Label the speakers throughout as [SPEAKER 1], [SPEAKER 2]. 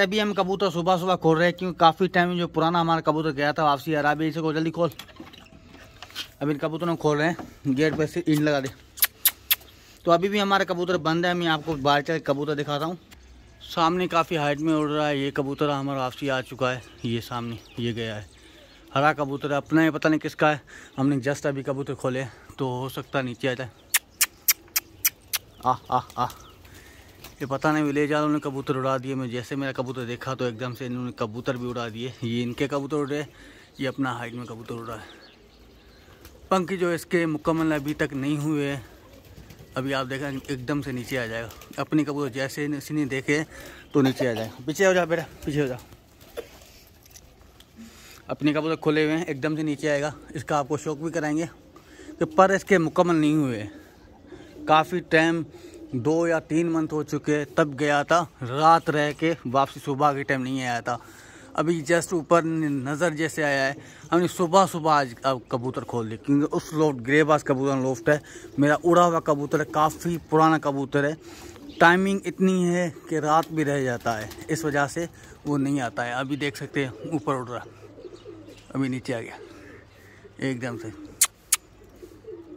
[SPEAKER 1] अभी हम कबूतर सुबह सुबह खोल रहे हैं क्योंकि काफ़ी टाइम जो पुराना हमारा कबूतर गया था वापसी अराबी इसे को जल्दी खोल अभी इन कबूतरों खोल रहे हैं गेट पर से ईंट लगा दे तो अभी भी हमारा कबूतर बंद है मैं आपको बाहर चल कबूतर दिखाता हूँ सामने काफ़ी हाइट में उड़ रहा है ये कबूतर हमारा वापसी आ चुका है ये सामने ये गया है हरा कबूतर अपना ही पता नहीं किसका है हमने जस्ट अभी कबूतर खोले तो हो सकता नीचे आ जाए आह आह आह ये पता नहीं विलेज वालों ने कबूतर उड़ा दिए मैं जैसे मेरा कबूतर देखा तो एकदम से इन्होंने कबूतर भी उड़ा दिए ये इनके कबूतर उड़े ये अपना हाइट में कबूतर उड़ा है पंख जो इसके मुकम्मल अभी तक नहीं हुए अभी आप देखें एकदम से नीचे आ जाएगा अपने कबूतर जैसे इसी ने देखे तो नीचे आ जाएगा पीछे हो जाओ बेटा पीछे हो जाओ अपने कबूतर खुले हुए हैं एकदम से नीचे आएगा इसका आपको शौक भी कराएंगे कि पर इसके मुकम्मल नहीं हुए काफ़ी टाइम दो या तीन मंथ हो चुके हैं तब गया था रात रह के वापसी सुबह के टाइम नहीं आया था अभी जस्ट ऊपर नज़र जैसे आया है हमने सुबह सुबह आज अब कबूतर खोल दिया क्योंकि उस लोफ्ट ग्रेबाज कबूतर लोफ्ट है मेरा उड़ा हुआ कबूतर है काफ़ी पुराना कबूतर है टाइमिंग इतनी है कि रात भी रह जाता है इस वजह से वो नहीं आता है अभी देख सकते हैं ऊपर उड़ रहा अभी नीचे आ गया एकदम से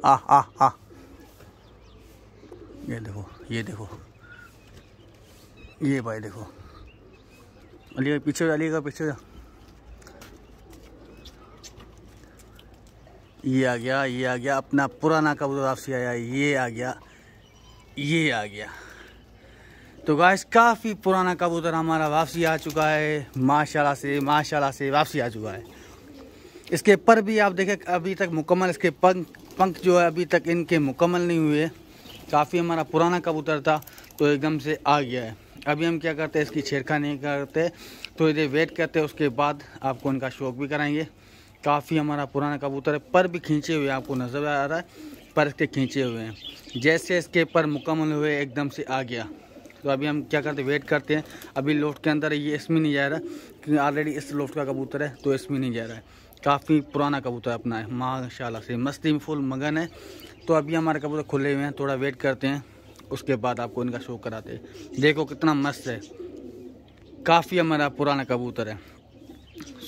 [SPEAKER 1] आ आ आ ये देखो ये देखो ये भाई देखो अलीगढ़ पीछे अलीगढ़ पीछे ये आ गया ये आ गया अपना पुराना कबूतर आपसे आया ये आ गया ये आ गया तो गाइस काफ़ी पुराना कबूतर हमारा वापसी आ चुका है माशाल्लाह से माशाल्लाह से वापसी आ चुका है इसके पर भी आप देखें अभी तक मुकम्मल इसके पंख पंख जो है अभी तक इनके मुकम्मल नहीं हुए काफ़ी हमारा पुराना कबूतर था तो एकदम से आ गया है अभी हम क्या करते हैं इसकी छेड़खा नहीं करते तो देर वेट करते हैं उसके बाद आपको उनका शौक भी कराएंगे काफ़ी हमारा पुराना कबूतर है पर भी खींचे हुए आपको नज़र आ रहा है पर इसके खींचे हुए हैं जैसे इसके पर मुकम्मल हुए एकदम से आ गया तो अभी हम क्या करते वेट करते हैं अभी लोफ्ट के अंदर ये इसमें नहीं जा रहा है क्योंकि ऑलरेडी इस लोफ्ट का कबूतर है तो इसमें नहीं जा रहा है काफ़ी पुराना कबूतर अपना है माशाला से मस्ती में फुल मगन है तो अभी हमारे कबूतर खुले हुए हैं थोड़ा वेट करते हैं उसके बाद आपको इनका शो कराते हैं देखो कितना मस्त है काफ़ी हमारा पुराना कबूतर है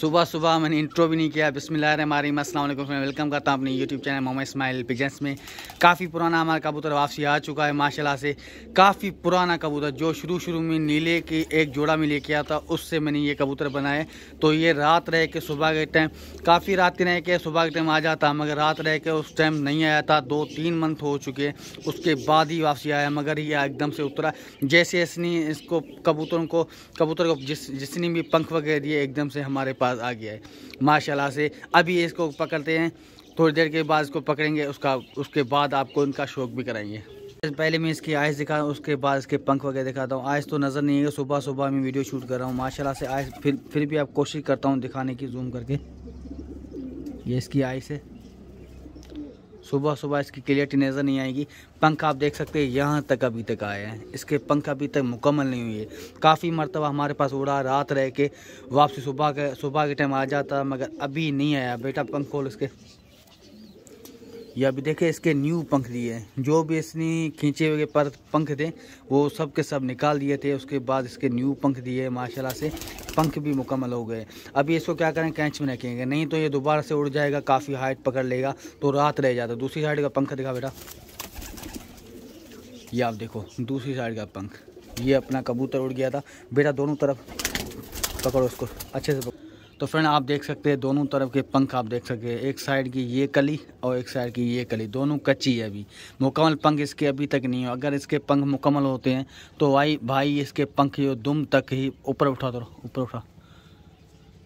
[SPEAKER 1] सुबह सुबह मैंने इंट्रो भी नहीं किया बिस्मिल्लाह हमारी अस्सलाम वालेकुम वेलकम करता हूँ अपने YouTube channel Mohammad Ismail pigeons में काफ़ी पुराना हमारा कबूतर वापसी आ चुका है माशाल्लाह से काफ़ी पुराना कबूतर जो शुरू शुरू में नीले की एक जोड़ा में लेके आता उससे मैंने ये कबूतर बनाए तो ये रात रह के सुबह के टाइम काफ़ी रात रह के सुबह के टाइम आ जाता मगर रात रह के उस टाइम नहीं आया था दो तीन मंथ हो चुके उसके बाद ही वापसी आया मगर ये एकदम से उतरा जैसे इसने इसको कबूतरों को कबूतर को जिस जिसने भी पंख वगैरह दिए एकदम से हमारे पास आ गया है माशाला से अभी इसको पकड़ते हैं थोड़ी देर के बाद इसको पकड़ेंगे उसका उसके बाद आपको इनका शौक भी कराएंगे पहले मैं इसकी आइस दिखा उसके बाद इसके पंख वगैरह दिखाता हूँ आइस तो नज़र नहीं है सुबह सुबह मैं वीडियो शूट कर रहा हूँ माशाल्लाह से आइस फिर फिर भी आप कोशिश करता हूँ दिखाने की जूम करके ये इसकी आइस है सुबह सुबह इसकी क्लियरिटी नज़र नहीं आएगी पंख आप देख सकते हैं यहाँ तक अभी तक आए हैं इसके पंख अभी तक मुकम्मल नहीं हुए काफ़ी मरतबा हमारे पास उड़ा रात रह के वापसी सुबह के सुबह के टाइम आ जाता मगर अभी नहीं आया बेटा पंख खोल इसके या अभी देखे इसके न्यू पंख दिए जो भी इसने खींचे हुए पर पंख थे वो सब के सब निकाल दिए थे उसके बाद इसके न्यू पंख दिए माशाल्लाह से पंख भी मुकम्मल हो गए अभी इसको क्या करें कैंच में रखेंगे नहीं तो ये दोबारा से उड़ जाएगा काफ़ी हाइट पकड़ लेगा तो रात रह जाता दूसरी साइड का पंख दिखा बेटा ये आप देखो दूसरी साइड का पंख ये अपना कबूतर उड़ गया था बेटा दोनों तरफ पकड़ो उसको अच्छे से पकड़ो तो फ्रेंड आप देख सकते हैं दोनों तरफ के पंख आप देख सकते हैं एक साइड की ये कली और एक साइड की ये कली दोनों कच्ची है अभी मुकम्मल पंख इसके अभी तक नहीं हो अगर इसके पंख मुकम्मल होते हैं तो भाई भाई इसके पंख जो दुम तक ही ऊपर उठा दो ऊपर उठा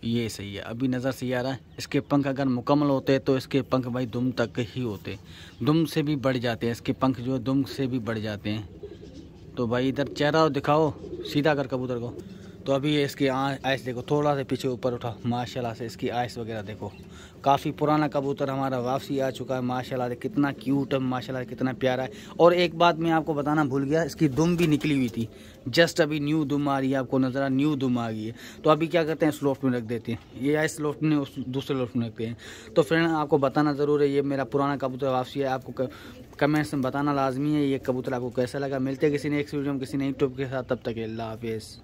[SPEAKER 1] ये सही है अभी नज़र से आ रहा है इसके पंख अगर मुकम्मल होते तो इसके पंख भाई दुम तक ही होते दुम से भी बढ़ जाते हैं इसके पंख जो दुम से भी बढ़ जाते हैं तो भाई इधर चेहरा दिखाओ सीधा कर कबूतर को तो अभी इसकी आइस देखो थोड़ा सा पीछे ऊपर उठा माशाल्लाह से इसकी आइस वगैरह देखो काफ़ी पुराना कबूतर हमारा वापसी आ चुका है माशाल्लाह से कितना क्यूट है माशाल्लाह कितना प्यारा है और एक बात मैं आपको बताना भूल गया इसकी दुम भी निकली हुई थी जस्ट अभी न्यू दुम आ रही है आपको नजर आ न्यू दुम आ गई है तो अभी क्या करते हैं लोफ्ट में रख देते हैं ये आइस इस लोफ्ट में उस दूसरे लोफ्ट में रखते हैं तो फ्रेंड आपको बताना ज़रूर है ये मेरा पुराना कबूतर वापसी है आपको कमेंट्स में बताना लाजमी है ये कबूतर आपको कैसा लगा मिलते किसी ने एक वीडियो में किसी ने यूट्यूब के साथ तब तक अल्लाह हाफिज़